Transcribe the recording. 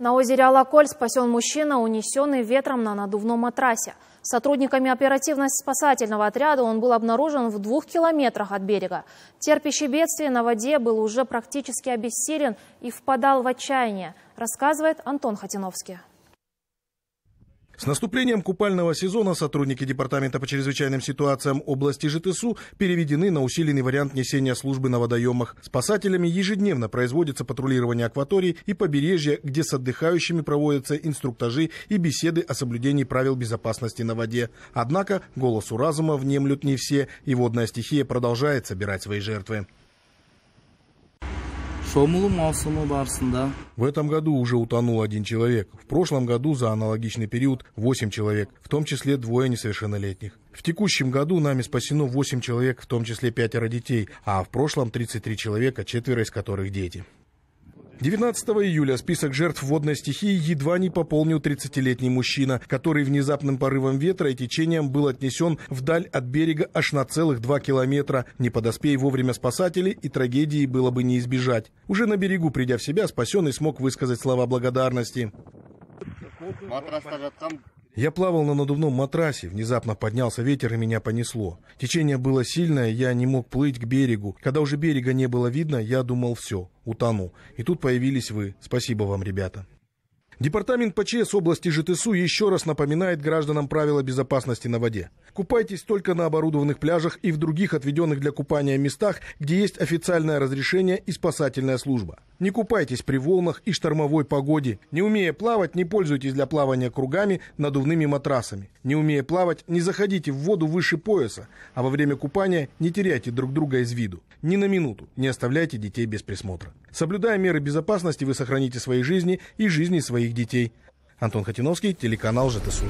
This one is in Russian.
На озере Алаколь спасен мужчина, унесенный ветром на надувном матрасе. Сотрудниками оперативно-спасательного отряда он был обнаружен в двух километрах от берега. Терпящий бедствие на воде был уже практически обессилен и впадал в отчаяние, рассказывает Антон Хатиновский. С наступлением купального сезона сотрудники Департамента по чрезвычайным ситуациям области ЖТСУ переведены на усиленный вариант несения службы на водоемах. Спасателями ежедневно производится патрулирование акватории и побережья, где с отдыхающими проводятся инструктажи и беседы о соблюдении правил безопасности на воде. Однако голосу разума внемлют не все, и водная стихия продолжает собирать свои жертвы. В этом году уже утонул один человек. В прошлом году за аналогичный период 8 человек, в том числе двое несовершеннолетних. В текущем году нами спасено 8 человек, в том числе пятеро детей, а в прошлом 33 человека, четверо из которых дети. 19 июля список жертв водной стихии едва не пополнил 30-летний мужчина, который внезапным порывом ветра и течением был отнесен вдаль от берега аж на целых 2 километра. Не подоспей вовремя спасатели, и трагедии было бы не избежать. Уже на берегу, придя в себя, спасенный смог высказать слова благодарности. Я плавал на надувном матрасе, внезапно поднялся ветер и меня понесло. Течение было сильное, я не мог плыть к берегу. Когда уже берега не было видно, я думал все утону. И тут появились вы. Спасибо вам, ребята. Департамент ПЧС области ЖТСУ еще раз напоминает гражданам правила безопасности на воде. Купайтесь только на оборудованных пляжах и в других отведенных для купания местах, где есть официальное разрешение и спасательная служба. Не купайтесь при волнах и штормовой погоде. Не умея плавать, не пользуйтесь для плавания кругами надувными матрасами. Не умея плавать, не заходите в воду выше пояса, а во время купания не теряйте друг друга из виду. Ни на минуту не оставляйте детей без присмотра. Соблюдая меры безопасности, вы сохраните свои жизни и жизни своих детей. Антон Хатиновский, телеканал ЖТСУ.